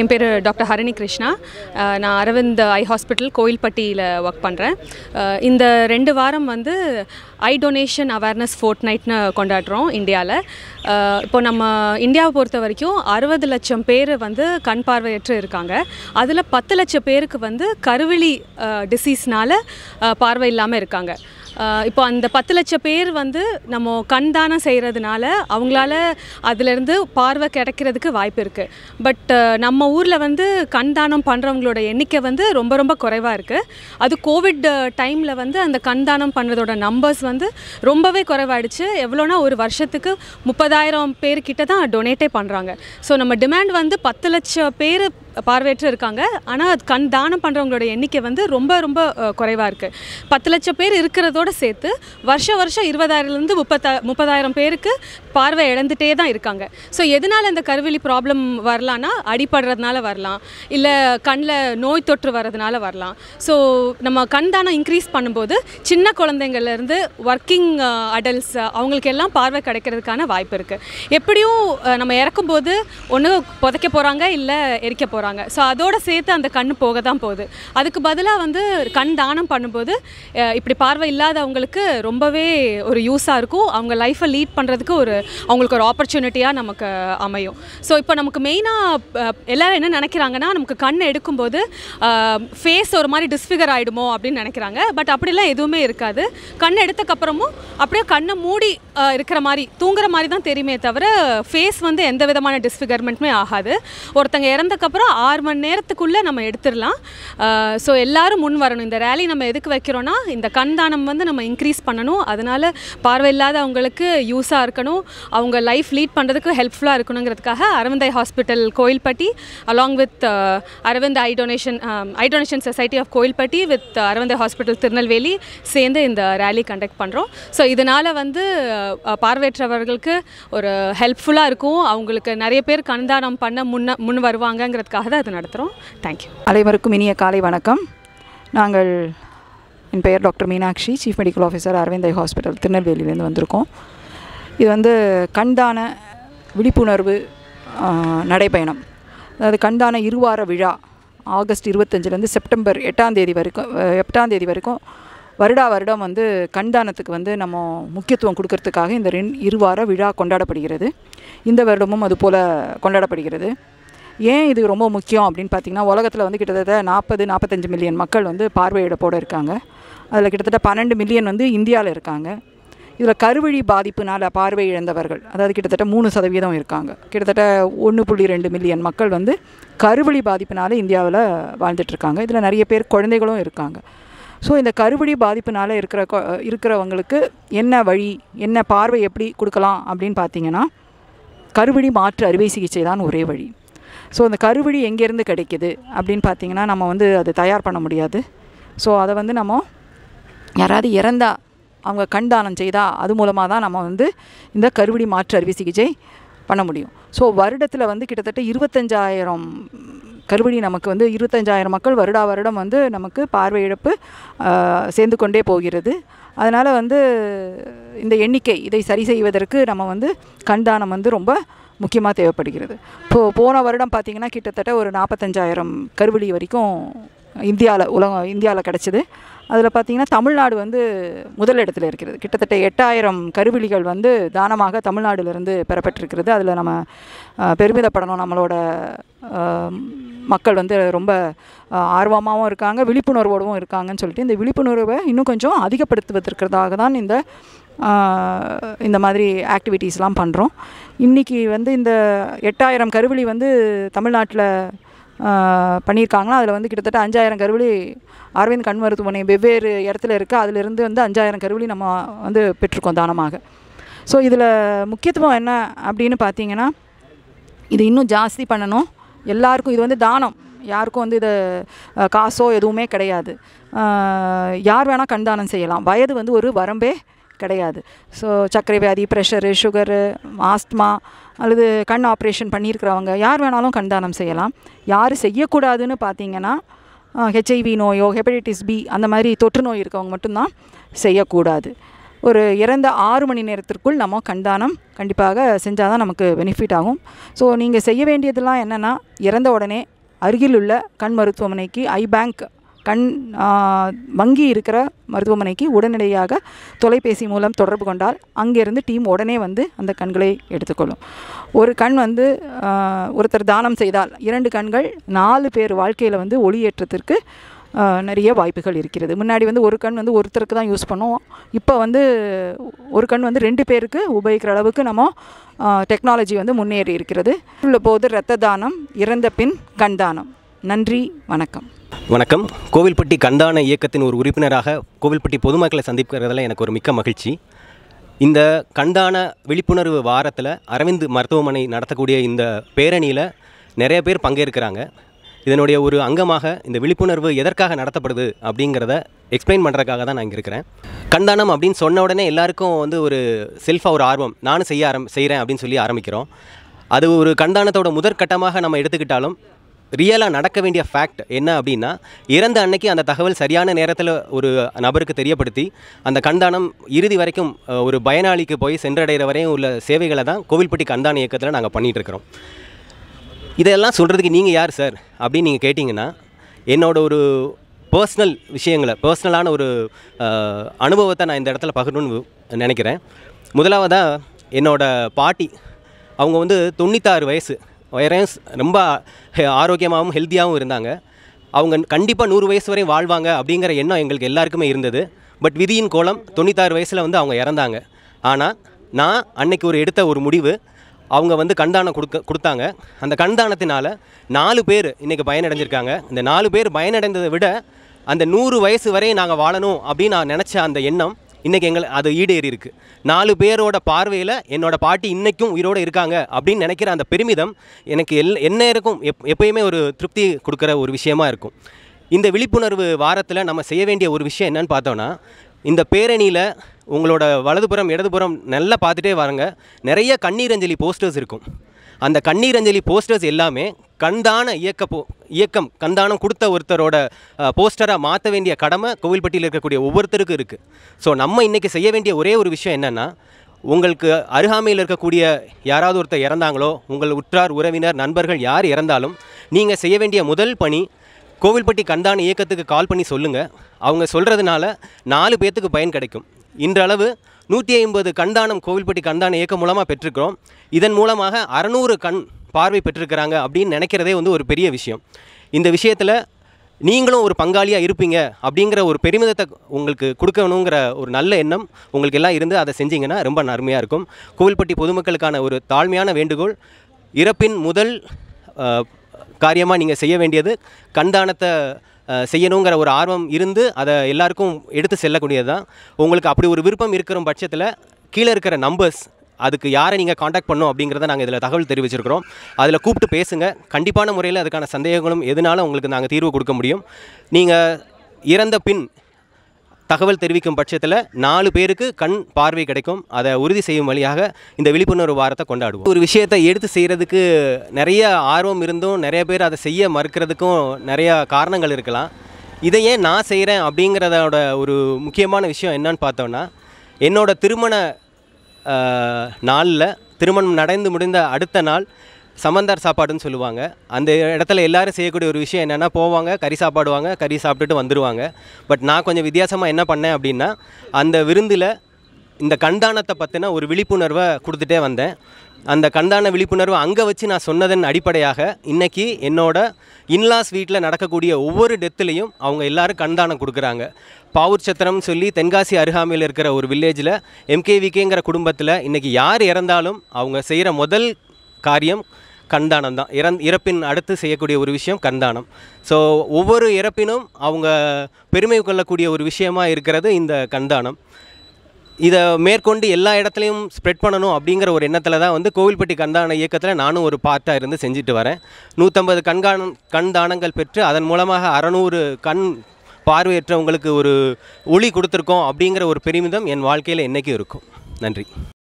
என் பேர் டாக்டர் ஹரணி கிருஷ்ணா நான் Aravind eye hospital கோயில்பட்டியில் ஒர்க் பண்ணுறேன் இந்த ரெண்டு வாரம் வந்து ஐ டொனேஷன் அவேர்னஸ் ஃபோர்ட் நைட்னு கொண்டாடுறோம் இந்தியாவில் இப்போ நம்ம இந்தியாவை பொறுத்த வரைக்கும் அறுபது லட்சம் பேர் வந்து கண் பார்வையற்று இருக்காங்க அதில் பத்து லட்சம் பேருக்கு வந்து கருவிழி டிசீஸ்னால் பார்வை இல்லாமல் இருக்காங்க இப்போ அந்த பத்து லட்சம் பேர் வந்து நம்ம கண் தானம் செய்கிறதுனால அவங்களால அதுலேருந்து பார்வை கிடைக்கிறதுக்கு வாய்ப்பு இருக்குது பட் நம்ம ஊரில் வந்து கண் தானம் பண்ணுறவங்களோட எண்ணிக்கை வந்து ரொம்ப ரொம்ப குறைவாக இருக்குது அது கோவிட் டைமில் வந்து அந்த கண் தானம் பண்ணுறதோட நம்பர்ஸ் வந்து ரொம்பவே குறைவாயிடுச்சு எவ்வளோனா ஒரு வருஷத்துக்கு முப்பதாயிரம் பேர்கிட்ட தான் டொனேட்டே பண்ணுறாங்க ஸோ நம்ம டிமாண்ட் வந்து பத்து லட்சம் பேர் பார்வையற்று இருக்காங்க ஆனால் கண் தானம் பண்ணுறவங்களோட எண்ணிக்கை வந்து ரொம்ப ரொம்ப குறைவாக இருக்குது பத்து லட்சம் பேர் இருக்கிறதோட சேர்த்து வருஷ வருஷம் இருபதாயிரம்லேருந்து முப்பத்தா முப்பதாயிரம் பேருக்கு பார்வை இழந்துகிட்டே தான் இருக்காங்க ஸோ எதனால் இந்த கருவெளி ப்ராப்ளம் வரலான்னா அடிப்படுறதுனால வரலாம் இல்லை கண்ணில் நோய் தொற்று வர்றதுனால வரலாம் ஸோ நம்ம கண் தானம் இன்க்ரீஸ் பண்ணும்போது சின்ன குழந்தைங்கள்லேருந்து ஒர்க்கிங் அடல்ட்ஸ் அவங்களுக்கு எல்லாம் பார்வை கிடைக்கிறதுக்கான வாய்ப்பு இருக்குது எப்படியும் நம்ம இறக்கும்போது ஒன்று புதைக்க போகிறாங்க இல்லை எரிக்க போகிறாங்க போகிறாங்க ஸோ அதோட சேர்த்து அந்த கண் போக தான் போகுது அதுக்கு பதிலாக வந்து கண் தானம் பண்ணும்போது இப்படி பார்வை இல்லாதவங்களுக்கு ரொம்பவே ஒரு யூஸாக இருக்கும் அவங்க லைஃப்பை லீட் பண்ணுறதுக்கு ஒரு அவங்களுக்கு ஒரு ஆப்பர்ச்சுனிட்டியாக நமக்கு அமையும் ஸோ இப்போ நமக்கு மெயினாக எல்லோரும் என்ன நினைக்கிறாங்கன்னா நமக்கு கண் எடுக்கும்போது ஃபேஸ் ஒரு மாதிரி டிஸ்ஃபிகர் ஆகிடுமோ அப்படின்னு நினைக்கிறாங்க பட் அப்படிலாம் எதுவுமே இருக்காது கண் எடுத்தக்கப்புறமும் அப்படியே கண்ணை மூடி இருக்கிற மாதிரி தூங்குற மாதிரி தான் தெரியுமே தவிர ஃபேஸ் வந்து எந்த விதமான டிஸ்ஃபிகர்மெண்ட்டுமே ஆகாது ஒருத்தங்க இறந்தக்கப்புறம் ஆறு மணி நேரத்துக்குள்ளே நம்ம எடுத்துடலாம் ஸோ எல்லோரும் முன் வரணும் இந்த ரேலி நம்ம எதுக்கு வைக்கிறோன்னா இந்த கண்தானம் வந்து நம்ம இன்க்ரீஸ் பண்ணணும் அதனால் பார்வை இல்லாதவங்களுக்கு யூஸாக இருக்கணும் அவங்க லைஃப் லீட் பண்ணுறதுக்கு ஹெல்ப்ஃபுல்லாக இருக்கணுங்கிறதுக்காக Aravind eye hospital Kovilpatti along with Aravind eye donation eye donation society of Kovilpatti with Aravind eye hospital Tirunelveli சேர்ந்து இந்த ரேலி கண்டக்ட் பண்ணுறோம் ஸோ இதனால் வந்து பார்வையற்றவர்களுக்கு ஒரு ஹெல்ப்ஃபுல்லாக இருக்கும் அவங்களுக்கு நிறைய பேர் கண்தானம் பண்ண முன்ன முன் வருவாங்கங்கிறதுக்காக அதுக்காக தான் இது நடத்துகிறோம் தேங்க்யூ அனைவருக்கும் இனிய காலை வணக்கம் நாங்கள் என் பெயர் doctor Meenakshi chief medical officer Aravind eye hospital திருநெல்வேலியிலேருந்து வந்திருக்கோம் இது வந்து கண்தான விழிப்புணர்வு நடைப்பயணம் அதாவது கண்தான இருவார விழா ஆகஸ்ட் இருபத்தஞ்சிலேருந்து செப்டம்பர் எட்டாம் தேதி வரைக்கும் எட்டாம் தேதி வரைக்கும் வருடா வருடம் வந்து கண்தானத்துக்கு வந்து நம்ம முக்கியத்துவம் கொடுக்கறதுக்காக இந்த ரெண் இருவார விழா கொண்டாடப்படுகிறது இந்த வருடமும் அதுபோல் கொண்டாடப்படுகிறது ஏன் இது ரொம்ப முக்கியம் அப்படின்னு பார்த்தீங்கன்னா உலகத்தில் வந்து கிட்டத்தட்ட நாற்பது நாற்பத்தஞ்சு மில்லியன் மக்கள் வந்து போட இருக்காங்க அதில் கிட்டத்தட்ட பன்னெண்டு மில்லியன் வந்து இந்தியாவில் இருக்காங்க இதில் கருவழி பாதிப்புனால் பார்வை இழந்தவர்கள் அதாவது கிட்டத்தட்ட மூணு சதவீதம் இருக்காங்க கிட்டத்தட்ட ஒன்று புள்ளி ரெண்டு மில்லியன் மக்கள் வந்து கருவழி பாதிப்புனால இந்தியாவில் வாழ்ந்துட்டுருக்காங்க இதில் நிறைய பேர் குழந்தைகளும் இருக்காங்க ஸோ இந்த கருவழி பாதிப்புனால இருக்கிற இருக்கிறவங்களுக்கு என்ன வழி என்ன பார்வை எப்படி கொடுக்கலாம் அப்படின்னு பார்த்தீங்கன்னா கருவழி மாற்று அறுவை சிகிச்சை தான் ஒரே வழி ஸோ அந்த கருவடி எங்கேருந்து கிடைக்கிது அப்படின்னு பார்த்திங்கன்னா நம்ம வந்து அது தயார் பண்ண முடியாது ஸோ அதை வந்து நம்ம யாராவது இறந்தால் அவங்க கண்தானம் செய்தால் அது மூலமாக தான் நம்ம வந்து இந்த கருவடி மாற்று அறுவை சிகிச்சை பண்ண முடியும் ஸோ வருடத்தில் வந்து கிட்டத்தட்ட இருபத்தஞ்சாயிரம் கருவடி நமக்கு வந்து இருபத்தஞ்சாயிரம் மக்கள் வருடா வருடம் வந்து நமக்கு பார்வை இழப்பு சேர்ந்து கொண்டே போகிறது அதனால் வந்து இந்த எண்ணிக்கை இதை சரி செய்வதற்கு நம்ம வந்து கண்தானம் வந்து ரொம்ப முக்கியமாக தேவைப்படுகிறது இப்போ போன வருடம் பார்த்திங்கன்னா கிட்டத்தட்ட ஒரு நாற்பத்தஞ்சாயிரம் கருவெளி வரைக்கும் இந்தியாவில் உலகம் இந்தியாவில் கிடச்சிது அதில் பார்த்திங்கன்னா தமிழ்நாடு வந்து முதலிடத்தில் இருக்கிறது கிட்டத்தட்ட எட்டாயிரம் கருவிழிகள் வந்து தானமாக தமிழ்நாடுலேருந்து பெறப்பட்டிருக்கிறது அதில் நம்ம பெருமிதப்படணும் நம்மளோட மக்கள் வந்து ரொம்ப ஆர்வமாகவும் இருக்காங்க விழிப்புணர்வோடவும் இருக்காங்கன்னு சொல்லிட்டு இந்த விழிப்புணர்வை இன்னும் கொஞ்சம் அதிகப்படுத்துவதற்கிறதாக தான் இந்த இந்த மாதிரி ஆக்டிவிட்டீஸ்லாம் பண்ணுறோம் இன்றைக்கி வந்து இந்த எட்டாயிரம் கருவிழி வந்து தமிழ்நாட்டில் பண்ணியிருக்காங்களா அதில் வந்து கிட்டத்தட்ட அஞ்சாயிரம் கருவிழி அரவிந்த் கண் மருத்துவமனை வெவ்வேறு இடத்துல இருக்குது அதிலிருந்து வந்து அஞ்சாயிரம் கருவிழி நம்ம வந்து பெற்றிருக்கோம் தானமாக ஸோ இதில் முக்கியத்துவம் என்ன அப்படின்னு பார்த்தீங்கன்னா இது இன்னும் ஜாஸ்தி பண்ணணும் எல்லாருக்கும் இது வந்து தானம் யாருக்கும் வந்து இதை காசோ எதுவுமே கிடையாது யார் வேணால் கண்தானம் செய்யலாம் வயது வந்து ஒரு வரம்பே கிடையாது ஸோ சர்க்கரை வியாதி ப்ரெஷரு சுகரு ஆஸ்மா அல்லது கண் ஆப்ரேஷன் பண்ணியிருக்கிறவங்க யார் வேணாலும் கண் தானம் செய்யலாம் யார் செய்யக்கூடாதுன்னு பார்த்தீங்கன்னா ஹெச்ஐவி நோயோ ஹெப்படைட்டிஸ் பி அந்த மாதிரி தொற்று நோய் இருக்கவங்க மட்டும்தான் செய்யக்கூடாது ஒரு இறந்த ஆறு மணி நேரத்திற்குள் நம்ம கண்தானம் கண்டிப்பாக செஞ்சால் தான் நமக்கு பெனிஃபிட் ஆகும் ஸோ நீங்கள் செய்ய வேண்டியதெல்லாம் என்னென்னா இறந்த உடனே அருகில் உள்ள கண் மருத்துவமனைக்கு ஐ பேங்க் கண் வங்கி இருக்கிற மருத்துவமனைக்கு உடனடியாக தொலைபேசி மூலம் தொடர்பு கொண்டால் அங்கேருந்து டீம் உடனே வந்து அந்த கண்களை எடுத்துக்கொள்ளும் ஒரு கண் வந்து ஒருத்தர் தானம் செய்தால் இரண்டு கண்கள் நாலு பேர் வாழ்க்கையில் வந்து ஒளியேற்றத்திற்கு நிறைய வாய்ப்புகள் இருக்கிறது முன்னாடி வந்து ஒரு கண் வந்து ஒருத்தருக்கு தான் யூஸ் பண்ணுவோம் இப்போ வந்து ஒரு கண் வந்து ரெண்டு பேருக்கு உபயோகிக்கிற அளவுக்கு நம்ம டெக்னாலஜி வந்து முன்னேறி இருக்கிறது உள்ள போது இரத்த தானம் இறந்த பின் கண் தானம் நன்றி வணக்கம் வணக்கம் கோவில்பட்டி கந்தான இயக்கத்தின் ஒரு உறுப்பினராக கோவில்பட்டி பொதுமக்களை சந்திக்கிறதுல எனக்கு ஒரு மிக்க மகிழ்ச்சி இந்த கண்டான விழிப்புணர்வு வாரத்தில் அரவிந்த் மருத்துவமனை நடத்தக்கூடிய இந்த பேரணியில் நிறைய பேர் பங்கேற்கிறாங்க இதனுடைய ஒரு அங்கமாக இந்த விழிப்புணர்வு எதற்காக நடத்தப்படுது அப்படிங்கிறத எக்ஸ்பிளைன் பண்ணுறதுக்காக தான் நான் இங்கே இருக்கிறேன் கண்டானம் அப்படின்னு சொன்ன உடனே எல்லாருக்கும் வந்து ஒரு செல்ஃபாக ஒரு ஆர்வம் நானும் செய்ய ஆரம் செய்கிறேன் அப்படின்னு சொல்லி ஆரம்பிக்கிறோம் அது ஒரு கண்டானத்தோட முதற்கட்டமாக நம்ம எடுத்துக்கிட்டாலும் ரியலாக நடக்க வேண்டிய ஃபேக்ட் என்ன அப்படின்னா இறந்த அன்னைக்கு அந்த தகவல் சரியான நேரத்தில் ஒரு நபருக்கு தெரியப்படுத்தி அந்த கண்தானம் இறுதி வரைக்கும் ஒரு பயனாளிக்கு போய் சென்றடைகிற வரையும் உள்ள சேவைகளை தான் கோவில்பட்டி கண்தான இயக்கத்தில் நாங்கள் பண்ணிகிட்ருக்கிறோம் இதெல்லாம் சொல்கிறதுக்கு நீங்கள் யார் சார் அப்படின்னு நீங்கள் கேட்டிங்கன்னா என்னோட ஒரு பர்சனல் விஷயங்களை பர்சனலான ஒரு அனுபவத்தை நான் இந்த இடத்துல பகிரணும்னு நினைக்கிறேன் முதலாவதாக என்னோடய பாட்டி அவங்க வந்து தொண்ணூத்தாறு வயசு ஒயரன்ஸ் ரொம்ப ஆரோக்கியமாகவும் ஹெல்த்தியாகவும் இருந்தாங்க அவங்க கண்டிப்பாக நூறு வயசு வரையும் வாழ்வாங்க அப்படிங்கிற எண்ணம் எங்களுக்கு எல்லாருக்குமே இருந்தது பட் விதியின் கோலம் தொண்ணூத்தாறு வயசில் வந்து அவங்க இறந்தாங்க ஆனால் நான் அன்னைக்கு ஒரு எடுத்த ஒரு முடிவு அவங்க வந்து கண்தானம் கொடுக்க கொடுத்தாங்க அந்த கண்தானத்தினால் நாலு பேர் இன்றைக்கி பயனடைஞ்சிருக்காங்க இந்த நாலு பேர் பயனடைந்ததை விட அந்த நூறு வயசு வரையும் நாங்கள் வாழணும் அப்படின்னு நான் நினச்ச அந்த எண்ணம் இன்றைக்கி எங்களை அது ஈடேறி இருக்குது நாலு பேரோட பார்வையில் என்னோடய பாட்டி இன்றைக்கும் உயிரோடு இருக்காங்க அப்படின்னு நினைக்கிற அந்த பெருமிதம் எனக்கு எல் என்ன இருக்கும் எப் எப்போயுமே ஒரு திருப்தி கொடுக்குற ஒரு விஷயமா இருக்கும் இந்த விழிப்புணர்வு வாரத்தில் நம்ம செய்ய வேண்டிய ஒரு விஷயம் என்னன்னு பார்த்தோன்னா இந்த பேரணியில் உங்களோட வலதுபுறம் இடதுபுறம் நல்லா பார்த்துட்டே வாருங்க நிறைய கண்ணீரஞ்சலி போஸ்டர்ஸ் இருக்கும் அந்த கண்ணீர் அஞ்சலி போஸ்டர்ஸ் எல்லாமே கண்தான இயக்க போ இயக்கம் கண்தானம் கொடுத்த ஒருத்தரோட போஸ்டராக மாற்ற வேண்டிய கடமை கோவில்பட்டியில் இருக்கக்கூடிய ஒவ்வொருத்தருக்கும் இருக்குது ஸோ நம்ம இன்றைக்கி செய்ய வேண்டிய ஒரே ஒரு விஷயம் என்னென்னா உங்களுக்கு அருகாமையில் இருக்கக்கூடிய யாராவது ஒருத்தர் இறந்தாங்களோ உங்கள் உற்றார் உறவினர் நண்பர்கள் யார் இறந்தாலும் நீங்கள் செய்ய வேண்டிய முதல் பணி கோவில்பட்டி கண்தான இயக்கத்துக்கு கால் பண்ணி சொல்லுங்கள் அவங்க சொல்கிறதுனால நாலு பேர்த்துக்கு பயன் கிடைக்கும் இன்றளவு நூற்றி ஐம்பது கண்தானம் கோவில்பட்டி கண்தான இயக்கம் மூலமாக பெற்றுக்கிறோம் இதன் மூலமாக அறநூறு கண் பார்வை பெற்றிருக்கிறாங்க அப்படின்னு நினைக்கிறதே வந்து ஒரு பெரிய விஷயம் இந்த விஷயத்தில் நீங்களும் ஒரு பங்காளியாக இருப்பீங்க அப்படிங்கிற ஒரு பெருமிதத்தை உங்களுக்கு கொடுக்கணுங்கிற ஒரு நல்ல எண்ணம் உங்களுக்கு எல்லாம் இருந்து அதை செஞ்சீங்கன்னா ரொம்ப நன்மையாக இருக்கும் கோவில்பட்டி பொதுமக்களுக்கான ஒரு தாழ்மையான வேண்டுகோள் இறப்பின் முதல் காரியமாக நீங்கள் செய்ய வேண்டியது கண்தானத்தை செய்யணுங்கிற ஒரு ஆர்வம் இருந்து அதை எல்லாருக்கும் எடுத்து செல்லக்கூடியது தான் உங்களுக்கு அப்படி ஒரு விருப்பம் இருக்கிற பட்சத்தில் கீழே இருக்கிற நம்பர்ஸ் அதுக்கு யாரை நீங்கள் காண்டாக்ட் பண்ணும் அப்படிங்கிறத நாங்கள் இதில் தகவல் தெரிவிச்சிருக்கிறோம் அதில் கூப்பிட்டு பேசுங்க கண்டிப்பான முறையில் அதுக்கான சந்தேகங்களும் எதுனாலும் உங்களுக்கு நாங்கள் தீர்வு கொடுக்க முடியும் நீங்கள் இறந்த பின் தகவல் தெரிவிக்கும் பட்சத்தில் நாலு பேருக்கு கண் பார்வை கிடைக்கும் அதை உறுதி செய்யும் வழியாக இந்த விழிப்புணர்வு வாரத்தை கொண்டாடுவோம் ஒரு விஷயத்தை எடுத்து செய்கிறதுக்கு நிறைய ஆர்வம் இருந்தும் நிறைய பேர் அதை செய்ய மறுக்கிறதுக்கும் நிறைய காரணங்கள் இருக்கலாம் இதை ஏன் நான் செய்கிறேன் அப்படிங்கிறதோட ஒரு முக்கியமான விஷயம் என்னன்னு பார்த்தோன்னா என்னோடய திருமண நாளில் திருமணம் நடந்து முடிந்த அடுத்த நாள் சமந்தார் சாப்பாடுன்னு சொல்லுவாங்க அந்த இடத்துல எல்லாரும் செய்யக்கூடிய ஒரு விஷயம் என்னென்னா போவாங்க கறி சாப்பாடுவாங்க கறி சாப்பிட்டுட்டு வந்துடுவாங்க பட் நான் கொஞ்சம் வித்தியாசமாக என்ன பண்ணேன் அப்படின்னா அந்த விருந்தில் இந்த கண்தானத்தை பற்றின ஒரு விழிப்புணர்வை கொடுத்துட்டே வந்தேன் அந்த கண்தான விழிப்புணர்வு அங்கே வச்சு நான் சொன்னதன் அடிப்படையாக இன்றைக்கி என்னோட இன்லாஸ் வீட்டில் நடக்கக்கூடிய ஒவ்வொரு டெத்துலேயும் அவங்க எல்லாரும் கண்தானம் கொடுக்குறாங்க பாவூர் சத்திரம் சொல்லி தென்காசி அருகாமையில் இருக்கிற ஒரு வில்லேஜில் எம்கேவிகேங்கிற குடும்பத்தில் இன்றைக்கி யார் இறந்தாலும் அவங்க செய்கிற முதல் காரியம் கண்தானம் தான் இறந் இறப்பின் அடுத்து செய்யக்கூடிய ஒரு விஷயம் கண்தானம் ஸோ ஒவ்வொரு இறப்பினும் அவங்க பெருமை கொள்ளக்கூடிய ஒரு விஷயமாக இருக்கிறது இந்த கண்தானம் இதை மேற்கொண்டு எல்லா இடத்துலையும் ஸ்ப்ரெட் பண்ணணும் அப்படிங்கிற ஒரு எண்ணத்தில் தான் வந்து கோவில்பட்டி கண்தான இயக்கத்தில் நானும் ஒரு பார்ட்டாக இருந்து செஞ்சுட்டு வரேன் நூற்றம்பது கண்காணம் கண் தானங்கள் பெற்று அதன் மூலமாக அறநூறு கண் பார்வையற்றவங்களுக்கு ஒரு ஒளி கொடுத்துருக்கோம் அப்படிங்கிற ஒரு பெருமிதம் என் வாழ்க்கையில் என்றைக்கும் இருக்கும் நன்றி